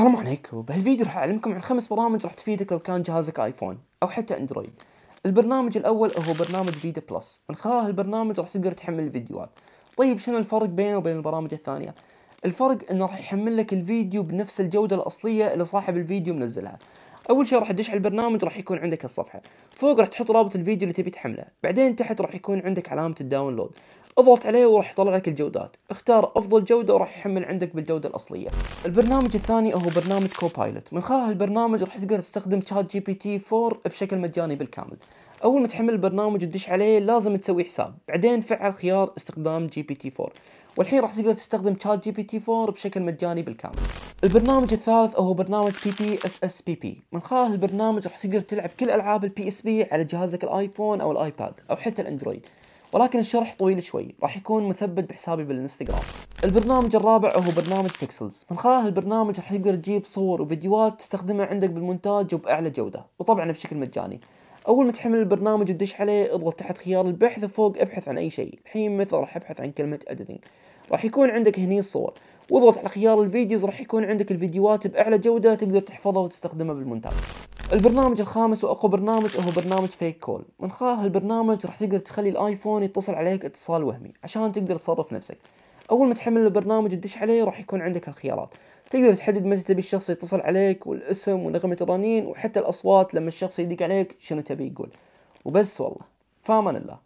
السلام عليكم بهالفيديو راح اعلمكم عن خمس برامج راح تفيدك لو كان جهازك ايفون او حتى اندرويد البرنامج الاول هو برنامج فيديو بلس من خلال هالبرنامج راح تقدر تحمل الفيديوهات طيب شنو الفرق بينه وبين البرامج الثانيه الفرق انه راح يحمل لك الفيديو بنفس الجوده الاصليه اللي صاحب الفيديو منزلها اول شيء راح تدش على البرنامج راح يكون عندك الصفحه فوق راح تحط رابط الفيديو اللي تبي تحمله بعدين تحت راح يكون عندك علامه الداونلود اضغط عليه وراح يطلع لك الجودات اختار افضل جوده وراح يحمل عندك بالجوده الاصليه البرنامج الثاني هو برنامج كوبايلوت من خلال البرنامج راح تقدر تستخدم تشات جي بي تي 4 بشكل مجاني بالكامل اول ما تحمل البرنامج وتدش عليه لازم تسوي حساب بعدين فعل خيار استخدام جي بي تي 4 والحين راح تقدر تستخدم تشات جي بي تي 4 بشكل مجاني بالكامل البرنامج الثالث هو برنامج بي بي اس اس بي بي من خلال البرنامج راح تقدر تلعب كل العاب البي اس بي على جهازك الايفون او الايباد او حتى الاندرويد ولكن الشرح طويل شوي راح يكون مثبت بحسابي بالانستغرام البرنامج الرابع هو برنامج بيكسلز من خلال البرنامج راح تقدر تجيب صور وفيديوهات تستخدمها عندك بالمونتاج وبأعلى جودة وطبعا بشكل مجاني اول ما تحمل البرنامج وتدش عليه اضغط تحت خيار البحث وفوق ابحث عن اي شيء الحين مثلا راح ابحث عن كلمه اديتنج راح يكون عندك هني الصور واضغط على خيار الفيديوز راح يكون عندك الفيديوهات باعلى جوده تقدر تحفظها وتستخدمها بالمونتاج البرنامج الخامس واقوى برنامج هو برنامج فيك كول من خلال البرنامج راح تقدر تخلي الايفون يتصل عليك اتصال وهمي عشان تقدر تصرف نفسك اول ما تحمل البرنامج تدش عليه راح يكون عندك هالخيارات تقدر تحدد متى تبي الشخص يتصل عليك والاسم ونغمة الرنين وحتى الاصوات لما الشخص يدق عليك شنو تبي يقول وبس والله فامان الله